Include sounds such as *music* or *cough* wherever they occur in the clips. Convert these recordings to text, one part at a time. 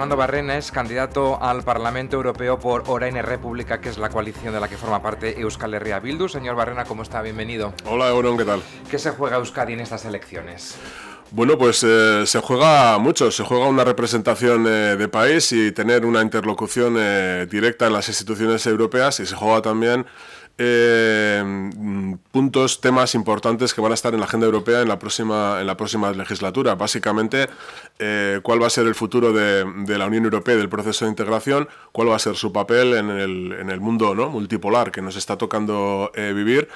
Fernando Barrena es candidato al Parlamento Europeo por Orain República, que es la coalición de la que forma parte Euskal Herria Bildu. Señor Barrena, ¿cómo está? Bienvenido. Hola, Euron, ¿qué tal? ¿Qué se juega Euskadi en estas elecciones? Bueno, pues eh, se juega mucho, se juega una representación eh, de país y tener una interlocución eh, directa en las instituciones europeas y se juega también eh, puntos, temas importantes que van a estar en la agenda europea en la próxima, en la próxima legislatura. Básicamente, eh, cuál va a ser el futuro de, la Unión Europea, y del proceso de integración, cuál va a ser su papel en el, mundo multipolar que nos está tocando eh, vivir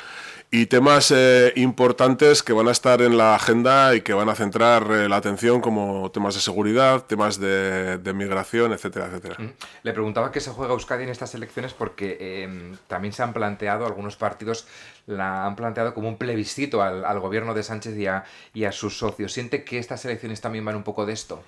y temas eh, importantes que van a estar en la agenda y que van a centrar eh, la atención como temas de seguridad, temas de, migración, etcétera, etcétera. Mm. Le preguntaba qué se juega Euskadi en estas elecciones porque em, también se han planteado, algunos partidos la han planteado como un plebiscito al, gobierno de Sánchez y a sus socios. ¿Siente que estas elecciones también van un poco de esto?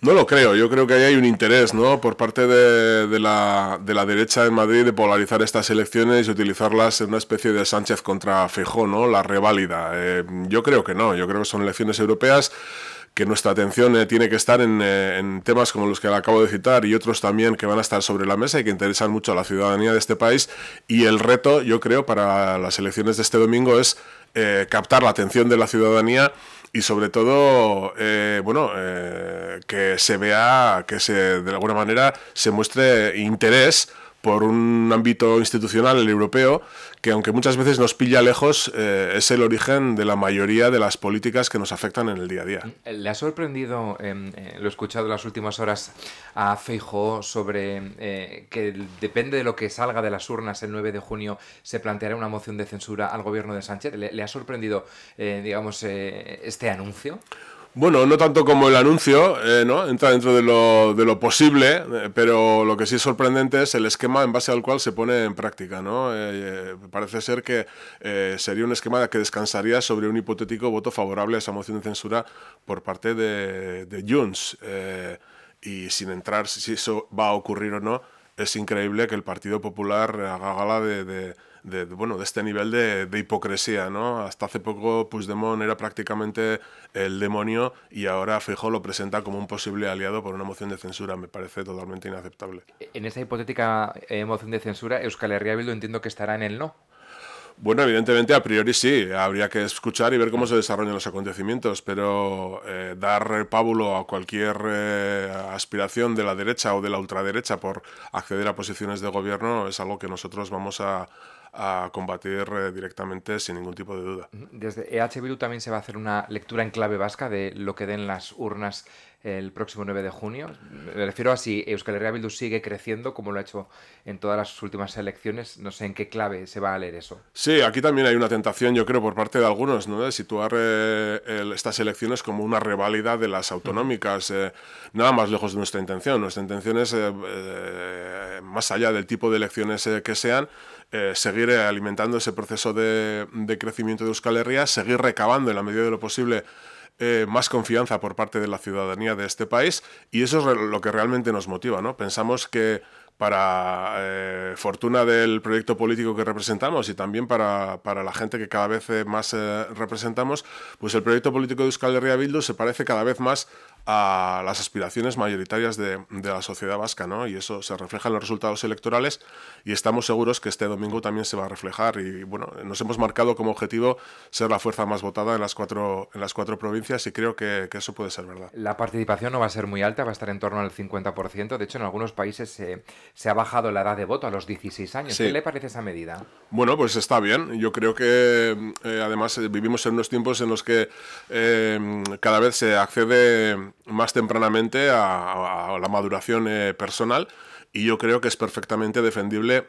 No lo creo, yo creo que ahí hay un interés, ¿no? Por parte de, la, de la, derecha en Madrid de polarizar estas elecciones y utilizarlas en una especie de Sánchez contra Fejó, ¿no? La reválida. Eh, yo creo que no, yo creo que son elecciones europeas que nuestra atención eh, tiene que estar en, eh, en, temas como los que acabo de citar y otros también que van a estar sobre la mesa y que interesan mucho a la ciudadanía de este país. Y el reto, yo creo, para las elecciones de este domingo es captar la atención de la ciudadanía y sobre todo, eh, bueno, eh, que se vea, que se de alguna manera se muestre interés por un ámbito institucional, el europeo, que aunque muchas veces nos pilla lejos, eh, es el origen de la mayoría de las políticas que nos afectan en el día a día. ¿Le ha sorprendido, em, eh, lo he escuchado en las últimas horas, a Feijo sobre eh, que depende de lo que salga de las urnas el 9 de junio, se planteará una moción de censura al gobierno de Sánchez? ¿Le, le ha sorprendido, digamos, este anuncio? Bueno, no tanto como el anuncio, eh, Entra dentro de lo, posible, eh, pero lo que sí es sorprendente es el esquema en base al cual se pone en práctica, ¿no? Eh, parece ser que sería un esquema que descansaría sobre un hipotético voto favorable a esa moción de censura por parte de, de y sin entrar si eso va a ocurrir o no, es increíble que el Partido Popular haga gala de, bueno, de este nivel de, hipocresía. ¿no? Hasta hace poco Puigdemont era prácticamente el demonio y ahora Fijo lo presenta como un posible aliado por una moción de censura. Me parece totalmente inaceptable. En esa hipotética eh, moción de censura, Euskal Herria entiendo que estará en el no. Bueno, evidentemente a priori sí, habría que escuchar y ver cómo se desarrollan los acontecimientos, pero eh, dar pábulo a cualquier eh, aspiración de la derecha o de la ultraderecha por acceder a posiciones de gobierno es algo que nosotros vamos a, combatir eh, directamente sin ningún tipo de duda. Desde EH también se va a hacer una lectura en clave vasca de lo que den las urnas el próximo 9 de junio. Me refiero a si Euskal Herria Bildu sigue creciendo como lo ha hecho en todas las últimas elecciones. No sé en qué clave se va a leer eso. Sí, aquí también hay una tentación, yo creo, por parte de algunos, ¿no? de situar eh, estas elecciones como una reválida de las autonómicas. Eh, nada más lejos de nuestra intención. Nuestra intención es, eh, más allá del tipo de elecciones que sean, seguir alimentando ese proceso de, de crecimiento de Euskal Herria, seguir recabando en la medida de lo posible eh, más confianza por parte de la ciudadanía de este país y eso es lo que realmente nos motiva. ¿no? Pensamos que para eh, fortuna del proyecto político que representamos y también para, la gente que cada vez eh, más representamos, pues el proyecto político de Euskal Herria Bildu se parece cada vez más a las aspiraciones mayoritarias de, de, la sociedad vasca, ¿no? Y eso se refleja en los resultados electorales y estamos seguros que este domingo también se va a reflejar. Y bueno, nos hemos marcado como objetivo ser la fuerza más votada en las cuatro, en las cuatro provincias y creo que, que eso puede ser verdad. La participación no va a ser muy alta, va a estar en torno al 50%. De hecho, en algunos países se ha bajado la edad de voto a los 16 años. ¿Qué le parece esa medida? Bueno, pues está bien. Yo creo que eh, además eh, vivimos en unos tiempos en los que eh, cada vez se accede más tempranamente a, la maduración eh, personal y yo creo que es perfectamente defendible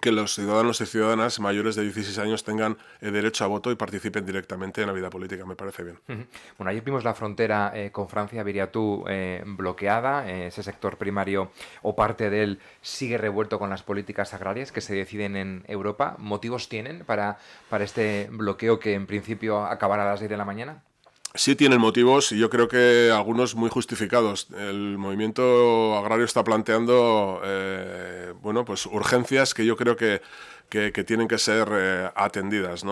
que los ciudadanos y ciudadanas mayores de 16 años tengan eh, derecho a voto y participen directamente en la vida política, me parece bien. Bueno, ayer vimos la frontera eh, con Francia, Viriatú, tú bloqueada, ese sector primario o parte de él sigue revuelto con las políticas agrarias que se deciden en Europa. ¿Motivos tienen para, para este bloqueo que en principio acabará a las 10 de la mañana? sí tienen motivos y yo creo que algunos muy justificados. El movimiento agrario está planteando eh, bueno, pues urgencias que yo creo que, tienen que ser eh, atendidas.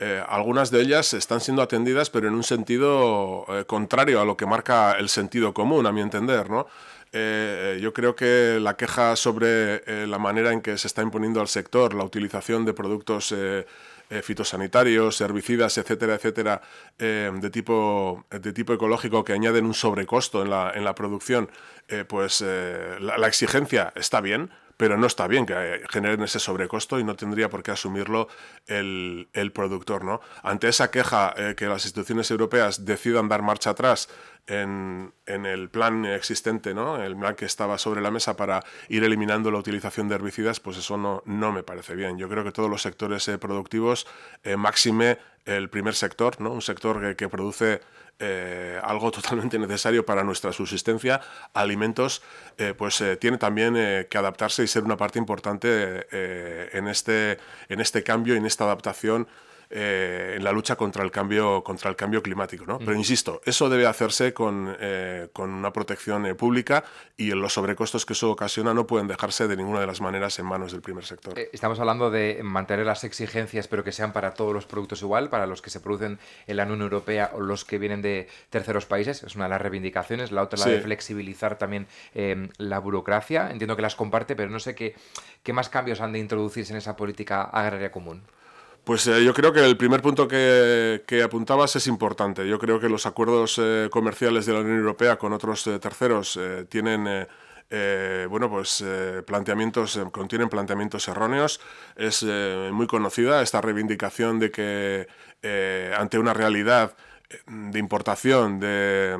Eh, algunas de ellas están siendo atendidas, pero en un sentido contrario a lo que marca el sentido común, a mi entender. ¿no? yo creo que la queja sobre la manera en que se está imponiendo al sector la utilización de productos eh, eh, fitosanitarios, herbicidas, etcétera, etcétera, eh, de, tipo, de tipo ecológico que añaden un sobrecosto en la, en la producción, eh, pues la, exigencia está bien, pero no está bien que generen ese sobrecosto y no tendría por qué asumirlo el, productor. ¿no? Ante esa queja que las instituciones europeas decidan dar marcha atrás en, el plan existente, ¿no? el plan que estaba sobre la mesa para ir eliminando la utilización de herbicidas, pues eso no, no me parece bien. Yo creo que todos los sectores eh, productivos, eh, máxime el primer sector, ¿no? un sector que, produce eh, algo *laughs* totalmente necesario para nuestra subsistencia, alimentos, pues tiene también que adaptarse y ser una parte importante en, este, en este cambio, en esta adaptación eh, en la lucha contra el cambio, contra el cambio climático. ¿no? Pero mm. insisto, eso debe hacerse con, eh, con una protección eh, pública y los sobrecostos que eso ocasiona no pueden dejarse de ninguna de las maneras en manos del primer sector. Estamos hablando de mantener las exigencias, pero que sean para todos los productos igual, para los que se producen en la Unión Europea o los que vienen de terceros países. Es una de las reivindicaciones. La otra, es la de flexibilizar también em, la burocracia. Entiendo que las comparte, pero no sé qué, qué más cambios han de introducirse en esa política agraria común. Pues eh, yo creo que el primer punto que, apuntabas es importante. Yo creo que los acuerdos eh, comerciales de la Unión Europea con otros eh, terceros tienen... Eh, bueno, pues planteamientos, contienen planteamientos erróneos. Es muy conocida esta reivindicación de que ante una realidad de importación de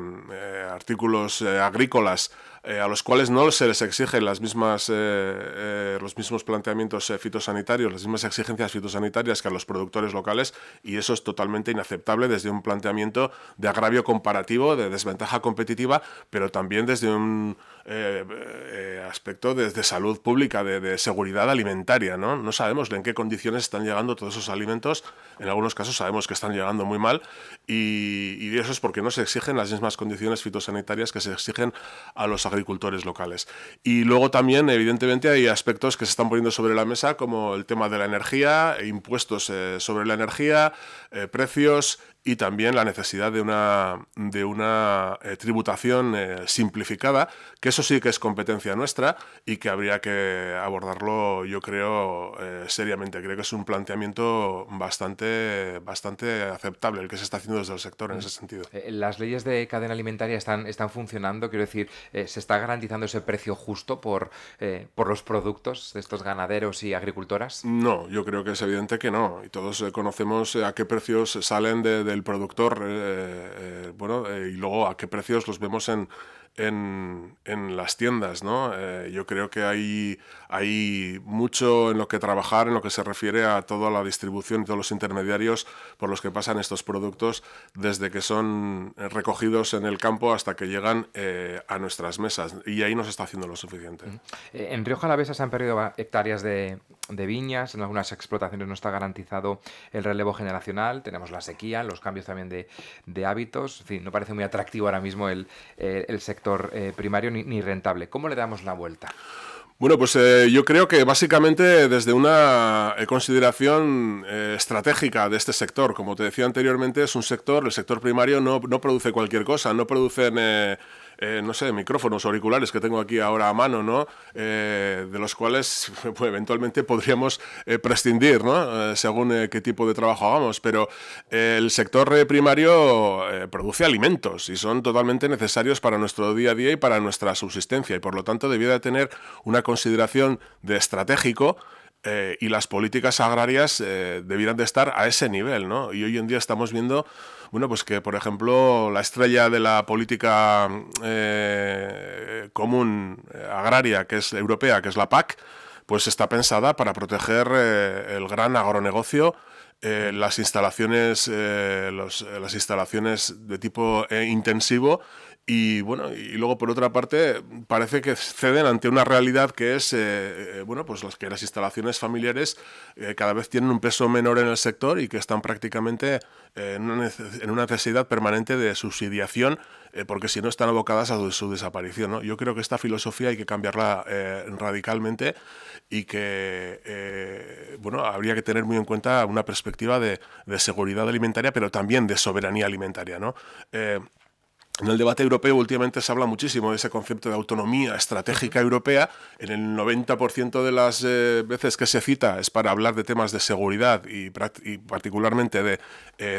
artículos agrícolas eh, a los cuales no se les exigen las mismas, eh, eh, los mismos planteamientos fitosanitarios, las mismas exigencias fitosanitarias que a los productores locales y eso es totalmente inaceptable desde un planteamiento de agravio comparativo, de desventaja competitiva, pero también desde un aspecto de, salud pública, de, seguridad alimentaria. ¿no? no sabemos en qué condiciones están llegando todos esos alimentos, en algunos casos sabemos que están llegando muy mal y, y eso es porque no se exigen las mismas condiciones fitosanitarias que se exigen a los agricultores agricultores locales. Y luego también, evidentemente, hay aspectos que se están poniendo sobre la mesa, como el tema de la energía, e impuestos eh, sobre la energía, eh, precios, y también la necesidad de una, de una eh, tributación eh, simplificada, que eso sí que es competencia nuestra y que habría que abordarlo, yo creo, eh, seriamente. Creo que es un planteamiento bastante, bastante aceptable el que se está haciendo desde el sector en ese mm. sentido. ¿Las leyes de cadena alimentaria están, están funcionando? Quiero decir, ¿se está garantizando ese precio justo por, por los productos de estos ganaderos y agricultoras? No, yo creo que es evidente que no. Y todos conocemos a qué precios salen de el productor, eh, eh, bueno, eh, y luego a qué precios los vemos en, en, las tiendas, ¿no? yo creo que hay, hay mucho en lo que trabajar en lo que se refiere a toda la distribución y todos los intermediarios por los que pasan estos productos desde que son recogidos en el campo hasta que llegan a nuestras mesas y ahí no se está haciendo lo suficiente. Mm. En Rioja vez se han perdido hectáreas de, de viñas, en algunas explotaciones no está garantizado el relevo generacional, tenemos la sequía, los cambios también de, hábitos, en fin, no parece muy atractivo ahora mismo el, eh, sector eh, primario ni, rentable. ¿Cómo le damos la vuelta? Bueno, pues eh, yo creo que básicamente desde una consideración estratégica de este sector, como te decía anteriormente, es un sector, el sector primario no, produce cualquier cosa, no produce... Eh, no sé, micrófonos, auriculares que tengo aquí ahora a mano, ¿no? Eh, de los cuales *laughs* eventualmente podríamos eh, prescindir, ¿no? según qué tipo de trabajo hagamos, pero el sector primario produce alimentos y son totalmente necesarios para nuestro día a día y para nuestra subsistencia y por lo tanto debiera tener una consideración de estratégico y las políticas agrarias debieran de estar a ese nivel, ¿no? Y hoy en día estamos viendo bueno, pues que, por ejemplo, la estrella de la política eh, común eh, agraria, que es europea, que es la PAC, pues está pensada para proteger eh, el gran agronegocio, las instalaciones, las instalaciones de tipo intensivo y bueno, y luego por otra parte, parece que ceden ante una realidad que es, eh, eh, bueno, pues las que las instalaciones familiares eh, cada vez tienen un peso menor en el sector y que están prácticamente en una necesidad permanente de subsidiación, porque si no están abocadas a su desaparición. ¿no? Yo creo que esta filosofía hay que cambiarla radicalmente y que, bueno, habría que tener muy en cuenta una perspectiva de, de seguridad alimentaria, pero también de soberanía alimentaria, ¿no? En el debate europeo últimamente se habla muchísimo de ese concepto de autonomía estratégica europea. En el 90% de las eh, veces que se cita es para hablar de temas de seguridad y, particularmente eh,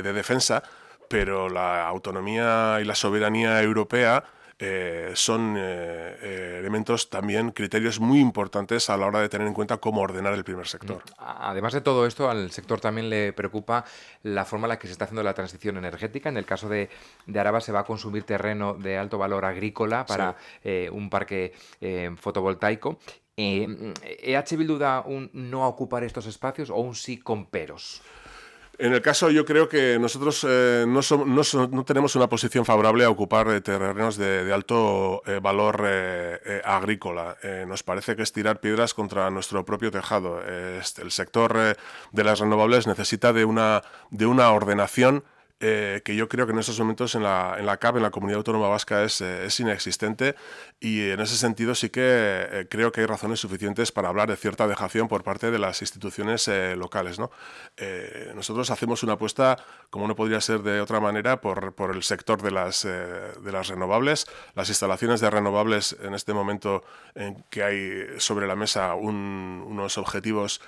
de defensa, pero la autonomía y la soberanía europea eh, son eh, eh, elementos también, criterios muy importantes a la hora de tener en cuenta cómo ordenar el primer sector. Mm, además de todo esto, al sector también le preocupa la forma en la que se está haciendo la transición energética. En el caso de, Araba se va a consumir terreno de alto valor agrícola para un parque fotovoltaico. ¿EH mm, ¿E Bildu da un no ocupar estos espacios o un sí con peros? En el caso, yo creo que nosotros eh, no, no, tenemos una posición favorable a ocupar eh, terrenos de, alto eh, valor agrícola. nos parece que es tirar piedras contra nuestro propio tejado. el sector de las renovables necesita de una, de una ordenación eh, que yo creo que en estos momentos en la, en la CAP, en la Comunidad Autónoma Vasca, es, eh, es inexistente y en ese sentido sí que eh, creo que hay razones suficientes para hablar de cierta dejación por parte de las instituciones locales. ¿no? nosotros hacemos una apuesta, como no podría ser de otra manera, por, por el sector de las, de las renovables. Las instalaciones de renovables en este momento en que hay sobre la mesa unos objetivos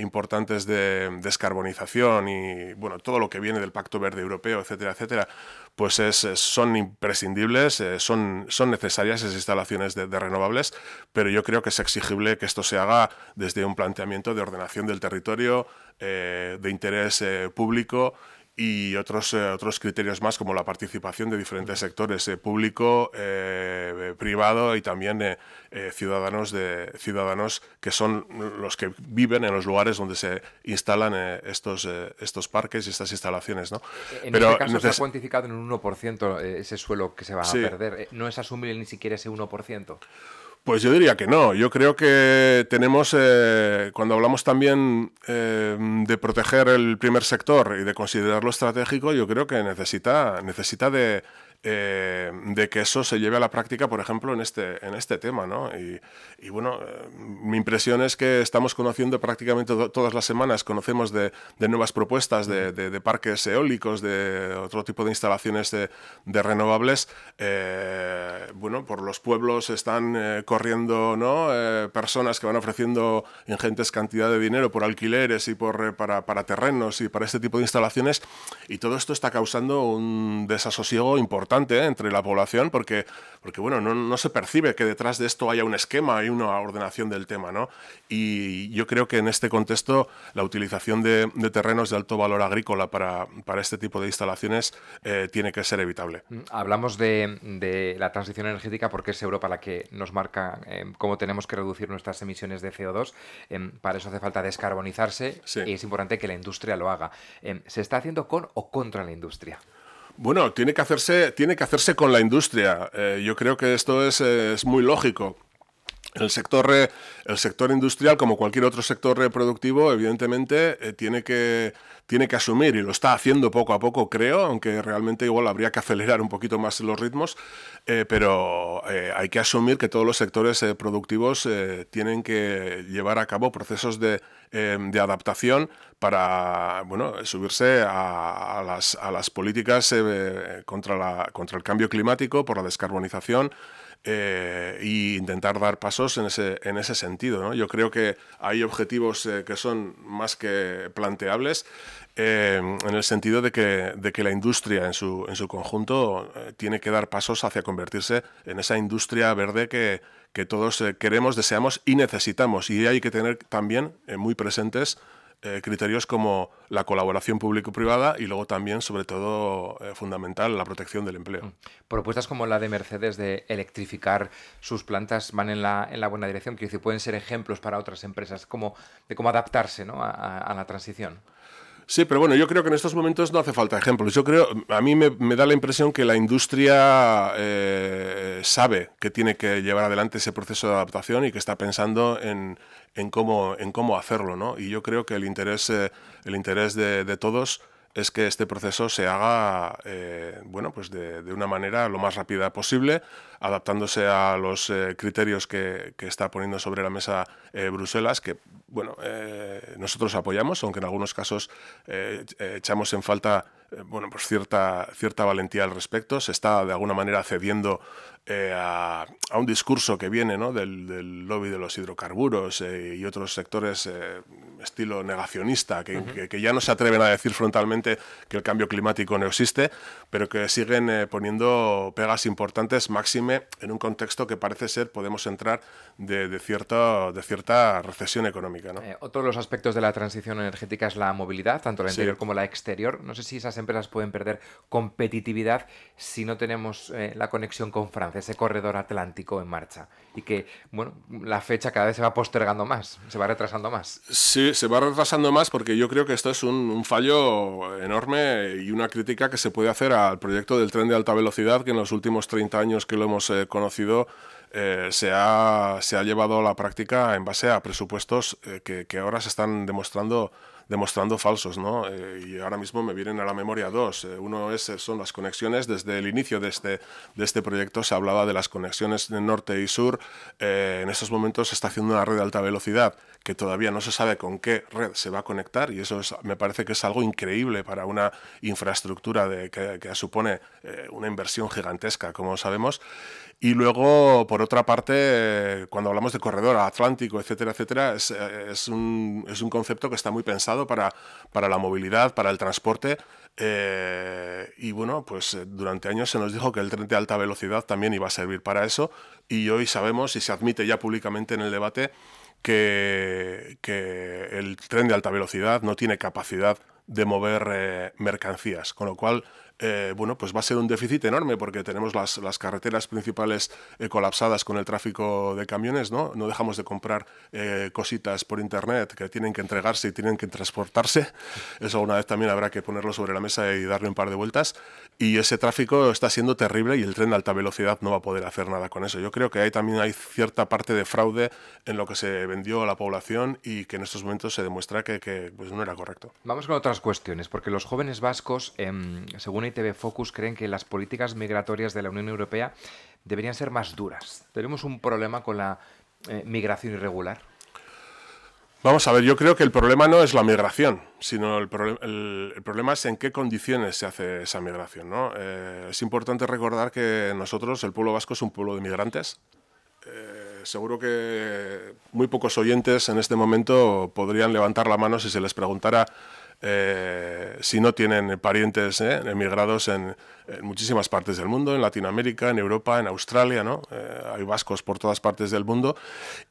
importantes de descarbonización y bueno, todo lo que viene del Pacto Verde Europeo etcétera, etcétera, pues son imprescindibles, eh, son, son necesarias esas instalaciones de, renovables, pero yo creo que es exigible que esto se haga desde un planteamiento de ordenación del territorio, eh, de interés eh, público y otros, eh, otros criterios más como la participación de diferentes sectores, eh, público, eh, privado y también ciudadanos, de, ciudadanos que son los que viven en los lugares donde se instalan estos, estos parques y estas instalaciones. ¿no? En este Pero, este caso se ha cuantificado en un 1% ese suelo que se va a perder. ¿No es asumible ni siquiera ese 1%? Pues yo diría que no. Yo creo que tenemos, eh, cuando hablamos también eh, de proteger el primer sector y de considerarlo estratégico, yo creo que necesita, necesita de, eh, de que eso se lleve a la práctica, por ejemplo, en este, en este tema. Y, bueno, eh, mi impresión es que estamos conociendo prácticamente todas las semanas, conocemos de, nuevas propuestas de, parques eólicos, de otro tipo de instalaciones de, renovables. Eh, bueno, por los pueblos están corriendo ¿no? personas que van ofreciendo ingentes cantidades de dinero por alquileres y por, para terrenos y para este tipo de instalaciones. Y todo esto está causando un desasosiego importante ¿eh? entre la población porque, porque bueno, no, se percibe que detrás de esto haya un esquema y una ordenación del tema. ¿no? Y yo creo que en este contexto la utilización de, terrenos de alto valor agrícola para, este tipo de instalaciones eh, tiene que ser evitable. Mm, hablamos de, la transición energética porque es Europa la que nos marca eh, cómo tenemos que reducir nuestras emisiones de CO2. Em, para eso hace falta descarbonizarse y es importante que la industria lo haga. Em, ¿Se está haciendo con o contra la industria? Bueno, tiene que hacerse, tiene que hacerse con la industria. Eh, yo creo que esto es, eh, es muy lógico. El sector, el sector industrial, como cualquier otro sector productivo, evidentemente eh, tiene, que, tiene que asumir, y lo está haciendo poco a poco, creo, aunque realmente igual habría que acelerar un poquito más los ritmos, eh, pero eh, hay que asumir que todos los sectores productivos tienen que llevar a cabo procesos de, de adaptación para bueno, subirse a, a, las, a las, políticas contra, la, contra el cambio climático, por la descarbonización, e intentar dar pasos en ese, sentido. Yo creo que hay objetivos eh, que son más que planteables eh, en el sentido de que, la industria en su, conjunto tiene que dar pasos hacia convertirse en esa industria verde que, que todos queremos, deseamos y necesitamos. Y hay que tener también muy presentes eh, criterios como la colaboración público-privada y luego también, sobre todo, eh, fundamental, la protección del empleo. Mm. Propuestas como la de Mercedes de electrificar sus plantas van en la, en la buena dirección, que pueden ser ejemplos para otras empresas de cómo adaptarse a la transición. Sí, pero bueno, yo creo que en estos momentos no hace falta ejemplos. Yo creo, a mí me, da la impresión que la industria eh, sabe que tiene que llevar adelante ese proceso de adaptación y que está pensando en, cómo, hacerlo, ¿no? Y yo creo que el interés, eh, el interés de, todos es que este proceso se haga, eh, bueno, pues de, una manera lo más rápida posible, adaptándose a los criterios que, que, está poniendo sobre la mesa Bruselas, que bueno, eh, nosotros apoyamos, aunque en algunos casos eh, eh, echamos en falta bueno, pues cierta, cierta valentía al respecto. Se está de alguna manera cediendo a, un discurso que viene ¿no? del, lobby de los hidrocarburos y otros sectores estilo negacionista, que, ya no se atreven a decir frontalmente que el cambio climático no existe, pero que siguen poniendo pegas importantes, máxime en un contexto que parece ser podemos entrar de, cierto, de cierta recesión económica eh, otro de los aspectos de la transición energética es la movilidad, tanto la interior como la exterior. No sé si esas empresas pueden perder competitividad si no tenemos eh, la conexión con Francia, ese corredor atlántico en marcha. Y que, bueno, la fecha cada vez se va postergando más, se va retrasando más. Sí, se va retrasando más porque yo creo que esto es un, fallo enorme y una crítica que se puede hacer al proyecto del tren de alta velocidad que en los últimos 30 años que lo hemos eh, conocido eh, se, ha, llevado a la práctica en base a presupuestos eh, que, ahora se están demostrando demostrando falsos, ¿no? Eh, y ahora mismo me vienen a la memoria dos. uno es, son las conexiones. Desde el inicio de este, de este proyecto se hablaba de las conexiones de norte y sur. en estos momentos se está haciendo una red de alta velocidad que todavía no se sabe con qué red se va a conectar y eso me parece que es algo increíble para una infraestructura que, supone una inversión gigantesca, como sabemos. Y luego, por otra parte, cuando hablamos de corredor atlántico, etcétera, etcétera, es, eh, un, concepto que está muy pensado para, la movilidad, para el transporte. Eh, y bueno, pues eh, durante años se nos dijo que el tren de alta velocidad también iba a servir para eso. Y hoy sabemos y se admite ya públicamente en el debate que, el tren de alta velocidad no tiene capacidad de mover mercancías, con lo cual eh, bueno, pues va a ser un déficit enorme porque tenemos las, las carreteras principales eh, colapsadas con el tráfico de camiones, ¿no? No dejamos de comprar eh, cositas por internet que tienen que entregarse y tienen que transportarse. Eso una vez también habrá que ponerlo sobre la mesa y darle un par de vueltas. Y ese tráfico está siendo terrible y el tren de alta velocidad no va a poder hacer nada con eso. Yo creo que ahí también hay cierta parte de fraude en lo que se vendió a la población y que en estos momentos se demuestra que, que pues no era correcto. Vamos con otras cuestiones, porque los jóvenes vascos, em, según y TV Focus creen que las políticas migratorias de la Unión Europea deberían ser más duras. ¿Tenemos un problema con la eh, migración irregular? Vamos a ver, yo creo que el problema no es la migración, sino el, problema es en qué condiciones se hace esa migración. Eh, es importante recordar que nosotros, el pueblo vasco, es un pueblo de migrantes. Eh, seguro que muy pocos oyentes en este momento podrían levantar la mano si se les preguntara eh, si no tienen parientes eh, emigrados en, muchísimas partes del mundo, en Latinoamérica, en Europa, en Australia, ¿no? Eh, hay vascos por todas partes del mundo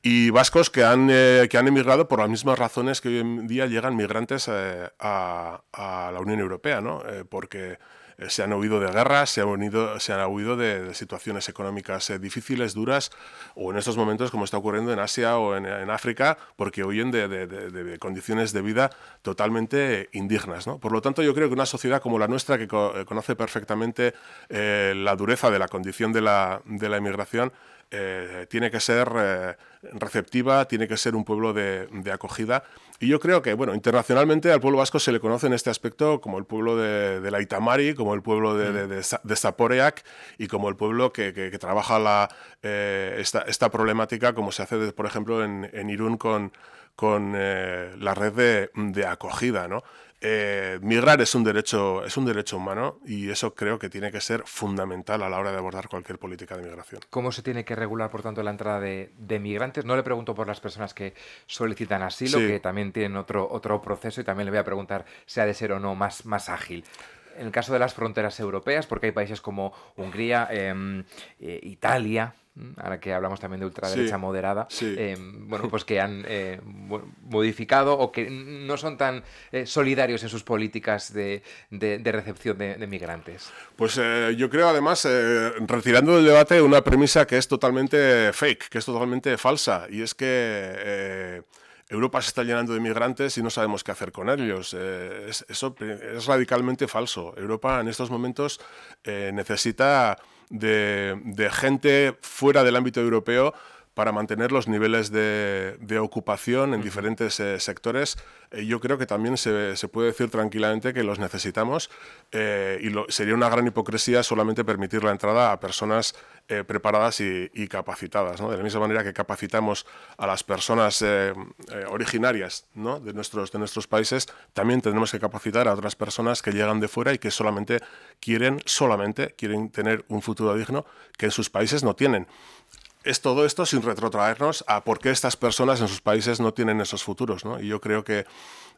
y vascos que han, que han emigrado por las mismas razones que hoy en día llegan migrantes a, a, la Unión Europea, ¿no? porque eh, se han huido de guerras, se han, se han huido de, situaciones económicas eh, difíciles, duras, o en estos momentos, como está ocurriendo en Asia o en, África, porque huyen de, condiciones de vida totalmente indignas. Por lo tanto, yo creo que una sociedad como la nuestra, que eh, conoce perfectamente la dureza de la condición de la, la inmigración, eh, tiene que ser eh, receptiva, tiene que ser un pueblo de, acogida. Y yo creo que, bueno, internacionalmente al pueblo vasco se le conoce en este aspecto como el pueblo de, la Itamari, como el pueblo de, de mm. Zaporeac y como el pueblo que, trabaja la, eh, esta, problemática, como se hace, por ejemplo, en, en Irún con con eh, la red de, acogida, ¿no? Eh, migrar es un derecho es un derecho humano y eso creo que tiene que ser fundamental a la hora de abordar cualquier política de migración. ¿Cómo se tiene que regular, por tanto, la entrada de, migrantes? No le pregunto por las personas que solicitan asilo, que también tienen otro, otro proceso y también le voy a preguntar si ha de ser o no más, más ágil en el caso de las fronteras europeas, porque hay países como Hungría, em, eh, Italia, ahora que hablamos también de ultraderecha moderada, eh, bueno, pues que han eh, modificado o que no son tan eh, solidarios en sus políticas de, recepción de, migrantes. Pues yo creo además, retirando del debate una premisa que es totalmente fake, que es totalmente falsa, y es que Europa se está llenando de migrantes y no sabemos qué hacer con ellos. Eh, eso es radicalmente falso. Europa en estos momentos eh, necesita de gente fuera del ámbito europeo para mantener los niveles de, ocupación en diferentes eh, sectores. Eh, yo creo que también se, puede decir tranquilamente que los necesitamos eh, y sería una gran hipocresía solamente permitir la entrada a personas preparadas y, capacitadas. De la misma manera que capacitamos a las personas originarias de, nuestros, de nuestros países, también tenemos que capacitar a otras personas que llegan de fuera y que solamente quieren, solamente quieren tener un futuro digno que en sus países no tienen es todo esto sin retrotraernos a por qué estas personas en sus países no tienen esos futuros, ¿no? Y yo creo que,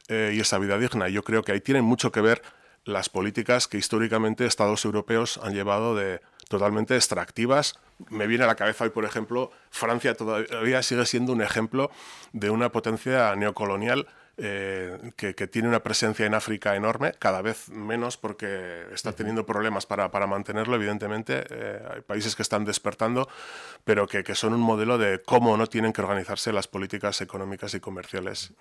eh, y esa vida digna, yo creo que ahí tienen mucho que ver las políticas que históricamente estados europeos han llevado de totalmente extractivas. Me viene a la cabeza hoy, por ejemplo, Francia todavía sigue siendo un ejemplo de una potencia neocolonial eh, que, tiene una presencia en África enorme, cada vez menos porque está teniendo problemas para, mantenerlo, evidentemente. Eh, hay países que están despertando, pero que, que, son un modelo de cómo no tienen que organizarse las políticas económicas y comerciales.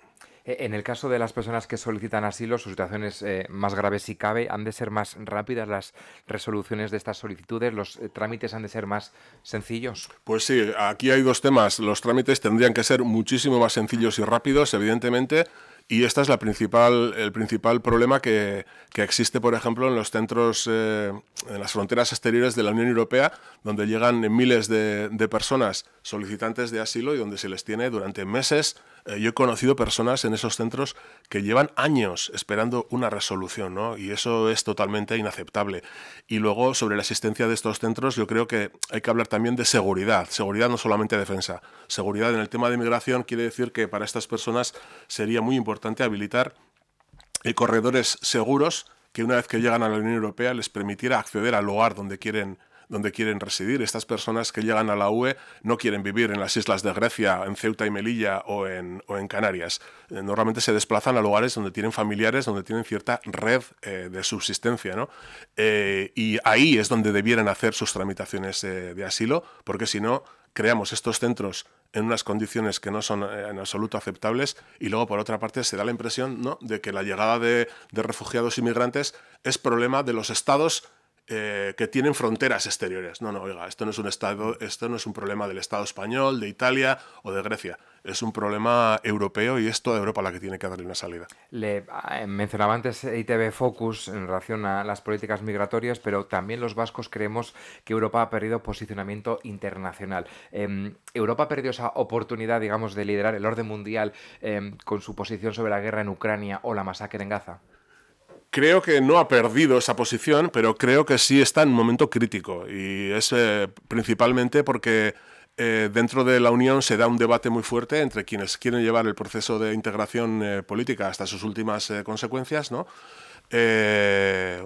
Eh, en el caso de las personas que solicitan asilo, sus situaciones eh, más graves si cabe, han de ser más rápidas las resoluciones de estas solicitudes, los eh, trámites han de ser más sencillos. Pues sí, aquí hay dos temas. Los trámites tendrían que ser muchísimo más sencillos y rápidos, evidentemente. Y este es la principal, el principal problema que, existe, por ejemplo, en los centros, en las fronteras exteriores de la Unión Europea, donde llegan miles de personas solicitantes de asilo y donde se les tiene durante meses eh, yo he conocido personas en esos centros que llevan años esperando una resolución, ¿no? Y eso es totalmente inaceptable. Y luego, sobre la existencia de estos centros, yo creo que hay que hablar también de seguridad, seguridad no solamente defensa. Seguridad en el tema de migración quiere decir que para estas personas sería muy importante habilitar eh, corredores seguros que una vez que llegan a la Unión Europea les permitiera acceder al lugar donde quieren donde quieren residir. Estas personas que llegan a la UE no quieren vivir en las islas de Grecia, en Ceuta y Melilla o en, o en Canarias. Eh, normalmente se desplazan a lugares donde tienen familiares, donde tienen cierta red eh, de subsistencia. Eh, y ahí es donde debieran hacer sus tramitaciones de asilo, porque si no, creamos estos centros en unas condiciones que no son en absoluto aceptables y luego por otra parte se da la impresión de que la llegada de, de refugiados inmigrantes es problema de los estados eh, que tienen fronteras exteriores. No, no, oiga, esto no, es un estado, esto no es un problema del Estado español, de Italia o de Grecia. Es un problema europeo y es toda Europa la que tiene que darle una salida. Le eh, mencionaba antes ITV Focus en relación a las políticas migratorias, pero también los vascos creemos que Europa ha perdido posicionamiento internacional. Em, Europa ha perdido esa oportunidad, digamos, de liderar el orden mundial em, con su posición sobre la guerra en Ucrania o la masacre en Gaza creo que no ha perdido esa posición, pero creo que sí está en un momento crítico y es eh, principalmente porque eh, dentro de la Unión se da un debate muy fuerte entre quienes quieren llevar el proceso de integración eh, política hasta sus últimas consecuencias, ¿no?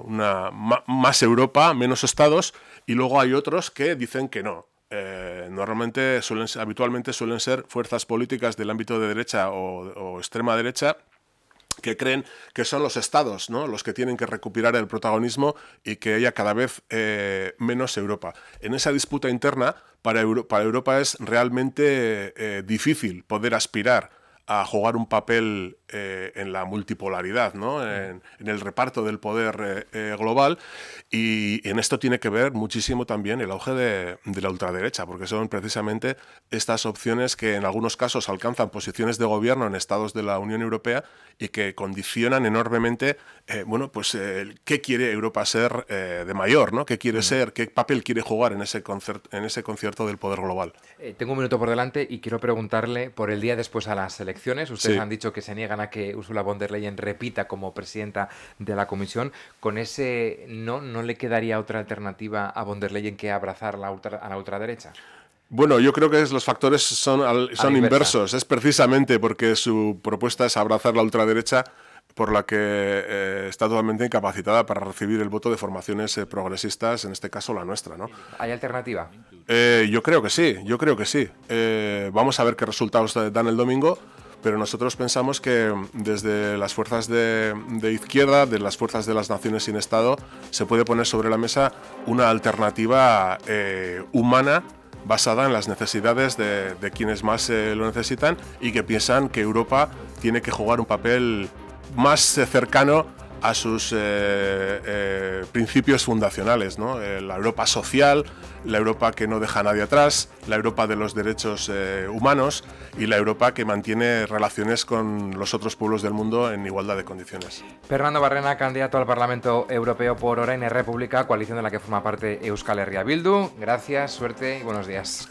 una, más Europa, menos Estados, y luego hay otros que dicen que no. normalmente, suelen, habitualmente suelen ser fuerzas políticas del ámbito de derecha o extrema derecha que creen que son los estados ¿no? los que tienen que recuperar el protagonismo y que haya cada vez eh, menos Europa. En esa disputa interna, para, Europa es realmente eh, difícil poder aspirar a jugar un papel eh, en la multipolaridad, ¿no? en, el reparto del poder eh, eh, global. Y en esto tiene que ver muchísimo también el auge de, la ultraderecha, porque son precisamente estas opciones que en algunos casos alcanzan posiciones de gobierno en estados de la Unión Europea y que condicionan enormemente bueno, pues, qué quiere Europa ser de mayor, ¿no? qué quiere ser, qué papel quiere jugar en ese, en ese concierto del poder global. tengo un minuto por delante y quiero preguntarle por el día después a las elecciones. Ustedes han dicho que se niegan que Ursula von der Leyen repita como presidenta de la Comisión, con ese no, ¿no le quedaría otra alternativa a von der Leyen que abrazar la a la ultraderecha? Bueno, yo creo que los factores son, inversos. Es precisamente porque su propuesta es abrazar la ultraderecha por la que eh, está totalmente incapacitada para recibir el voto de formaciones eh, progresistas, en este caso la nuestra. ¿Hay alternativa? Eh, yo creo que sí, yo creo que sí. vamos a ver qué resultados dan el domingo pero nosotros pensamos que desde las fuerzas de, izquierda, de las fuerzas de las naciones sin Estado, se puede poner sobre la mesa una alternativa eh, humana basada en las necesidades de, quienes más eh, lo necesitan y que piensan que Europa tiene que jugar un papel más eh, cercano a sus eh, eh, principios fundacionales, ¿no? Eh, la Europa social, la Europa que no deja a nadie atrás, la Europa de los derechos humanos y la Europa que mantiene relaciones con los otros pueblos del mundo en igualdad de condiciones. Fernando Barrena, candidato al Parlamento Europeo por Orain República, coalición de la que forma parte Euskal Herria Bildu. Gracias, suerte y buenos días.